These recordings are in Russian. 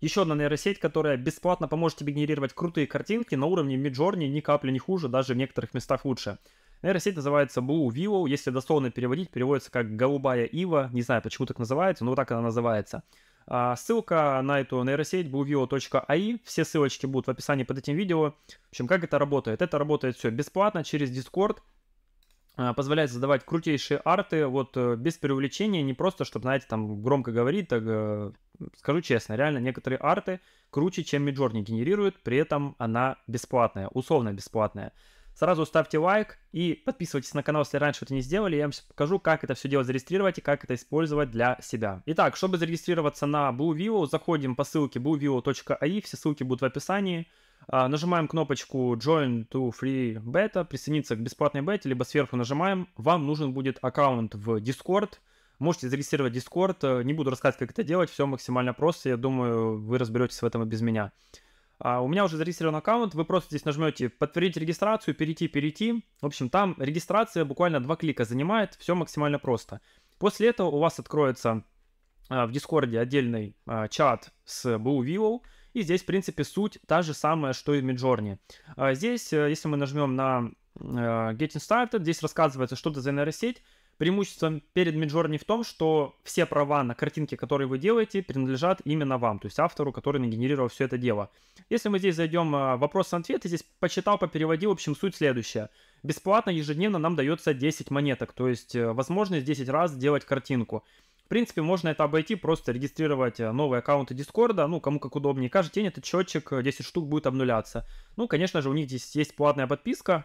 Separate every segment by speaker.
Speaker 1: Еще одна нейросеть, которая бесплатно поможет тебе генерировать крутые картинки на уровне Midjourney, ни капли не хуже, даже в некоторых местах лучше. Нейросеть называется Blue Willow, если дословно переводить, переводится как «голубая ива», не знаю, почему так называется, но вот так она называется. А, ссылка на эту нейросеть bluevio.ai. все ссылочки будут в описании под этим видео. В общем, как это работает? Это работает все бесплатно через Discord, а, позволяет задавать крутейшие арты, вот э, без преувеличения, не просто, чтобы, знаете, там громко говорить, так э, скажу честно, реально некоторые арты круче, чем Midjourney генерирует, при этом она бесплатная, условно бесплатная. Сразу ставьте лайк и подписывайтесь на канал, если раньше это не сделали. Я вам сейчас покажу, как это все дело зарегистрировать и как это использовать для себя. Итак, чтобы зарегистрироваться на BlueVio, заходим по ссылке bluevio.ai, все ссылки будут в описании. А, нажимаем кнопочку Join to Free Beta, присоединиться к бесплатной бете, либо сверху нажимаем. Вам нужен будет аккаунт в Discord, Можете зарегистрировать Discord. Э, не буду рассказывать, как это делать. Все максимально просто. Я думаю, вы разберетесь в этом и без меня. Uh, у меня уже зарегистрирован аккаунт, вы просто здесь нажмете «Подтвердить регистрацию», «Перейти», «Перейти». В общем, там регистрация буквально два клика занимает, все максимально просто. После этого у вас откроется а, в Дискорде отдельный а, чат с Blue Willow, и здесь, в принципе, суть та же самая, что и в Midjourney. Здесь, э, если мы нажмем на э, Getting Started, здесь рассказывается, что это за нейросеть, Преимущество перед Midjourney в том, что все права на картинки, которые вы делаете, принадлежат именно вам, то есть автору, который нагенерировал все это дело. Если мы здесь зайдем а, в вопрос-ответ, здесь почитал, попереводил, в общем, суть следующая. Бесплатно ежедневно нам дается 10 монеток, то есть э, возможность 10 раз сделать картинку. В принципе, можно это обойти, просто регистрировать э, новые аккаунты Дискорда, ну, кому как удобнее. Каждый день этот счетчик 10 э, штук будет обнуляться. Ну, конечно же, у них здесь есть платная подписка,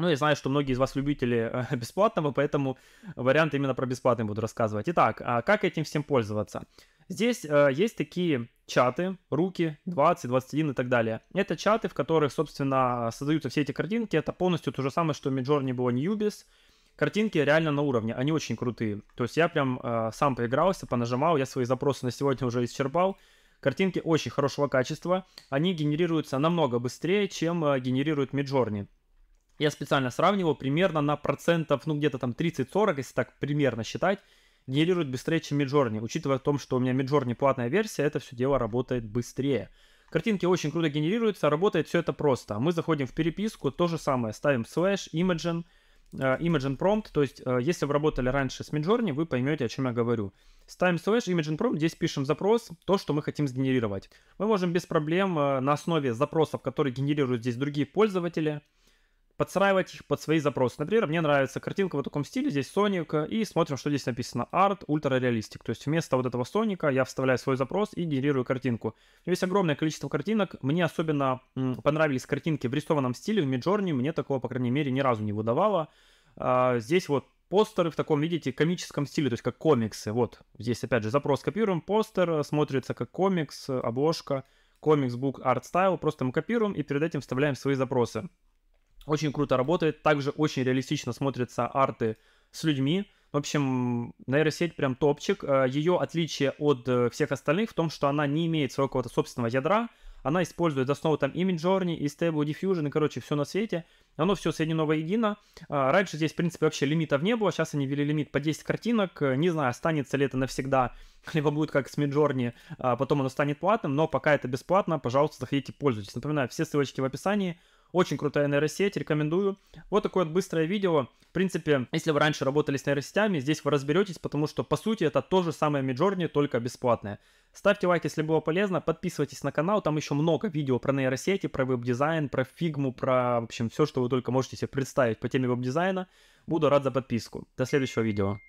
Speaker 1: ну, я знаю, что многие из вас любители э, бесплатного, поэтому вариант именно про бесплатный буду рассказывать. Итак, а как этим всем пользоваться? Здесь э, есть такие чаты, руки, 20, 21 и так далее. Это чаты, в которых, собственно, создаются все эти картинки. Это полностью то же самое, что в Midjourney было Newbies. Картинки реально на уровне, они очень крутые. То есть я прям э, сам поигрался, понажимал, я свои запросы на сегодня уже исчерпал. Картинки очень хорошего качества, они генерируются намного быстрее, чем э, генерирует Midjourney. Я специально сравнивал, примерно на процентов, ну где-то там 30-40, если так примерно считать, генерирует быстрее, чем Midjourney. Учитывая в том, что у меня Midjourney платная версия, это все дело работает быстрее. Картинки очень круто генерируются, работает все это просто. Мы заходим в переписку, то же самое, ставим слэш, imagine, Imagine Prompt, то есть э, если вы работали раньше с Midjourney, вы поймете, о чем я говорю. Ставим слэш Imagine Prompt, здесь пишем запрос, то, что мы хотим сгенерировать. Мы можем без проблем э, на основе запросов, которые генерируют здесь другие пользователи, подстраивать их под свои запросы. Например, мне нравится картинка в таком стиле, здесь Соника, и смотрим, что здесь написано. Art Ultra Realistic. То есть вместо вот этого Соника я вставляю свой запрос и генерирую картинку. Есть огромное количество картинок. Мне особенно понравились картинки в рисованном стиле, в Midjourney. Мне такого, по крайней мере, ни разу не выдавало. А, здесь вот постеры в таком, видите, комическом стиле, то есть как комиксы. Вот здесь, опять же, запрос копируем, постер э, смотрится как комикс, э, обложка, комикс, бук, арт стайл. Просто мы копируем и перед этим вставляем свои запросы. Очень круто работает. Также очень реалистично смотрятся арты с людьми. В общем, нейросеть прям топчик. Э, Ее отличие от э, всех остальных в том, что она не имеет своего какого-то собственного ядра. Она использует основу там Image Journey и Stable Diffusion, и, короче, все на свете. Оно все соединено воедино. Э, раньше здесь, в принципе, вообще лимитов не было. Сейчас они ввели лимит по 10 картинок. Не знаю, останется ли это навсегда, либо будет как с Midjourney, а потом оно станет платным. Но пока это бесплатно, пожалуйста, заходите, пользуйтесь. Напоминаю, все ссылочки в описании. Очень крутая нейросеть, рекомендую. Вот такое вот быстрое видео. В принципе, если вы раньше работали с нейросетями, здесь вы разберетесь, потому что, по сути, это то же самое Midjourney, только бесплатное. Ставьте лайк, если было полезно, подписывайтесь на канал, там еще много видео про нейросети, про веб-дизайн, про фигму, про, в общем, все, что вы только можете себе представить по теме веб-дизайна. Буду рад за подписку. До следующего видео.